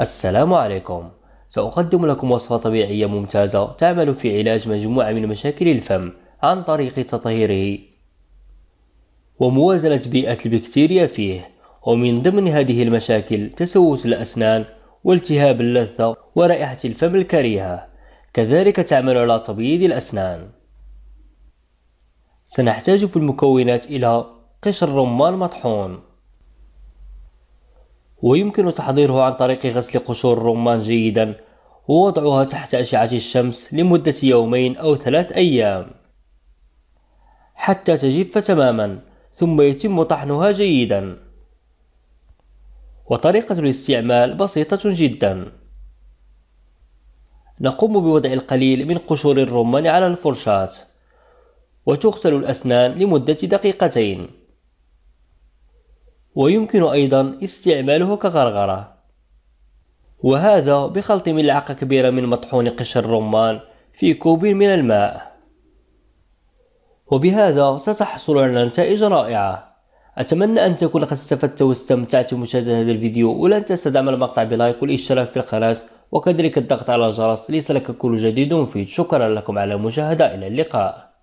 السلام عليكم سأقدم لكم وصفة طبيعية ممتازة تعمل في علاج مجموعة من مشاكل الفم عن طريق تطهيره وموازنة بيئة البكتيريا فيه ومن ضمن هذه المشاكل تسوس الأسنان والتهاب اللثة ورائحة الفم الكريهة كذلك تعمل على تبييض الأسنان سنحتاج في المكونات إلى قشر رمان مطحون ويمكن تحضيره عن طريق غسل قشور الرمان جيدا ووضعها تحت أشعة الشمس لمدة يومين أو ثلاث أيام حتى تجف تماما ثم يتم طحنها جيدا وطريقة الاستعمال بسيطة جدا نقوم بوضع القليل من قشور الرمان على الفرشاة وتغسل الأسنان لمدة دقيقتين ويمكن أيضا استعماله كغرغرة وهذا بخلط ملعقة كبيرة من مطحون قشر الرمان في كوب من الماء وبهذا ستحصل على نتائج رائعة أتمنى أن تكون قد استفدت واستمتعت بمشاهدة هذا الفيديو ولا تنسى دعم المقطع بلايك والاشتراك في القناة وكذلك الضغط على الجرس ليصلك كل جديد مفيد شكرا لكم على المشاهدة إلى اللقاء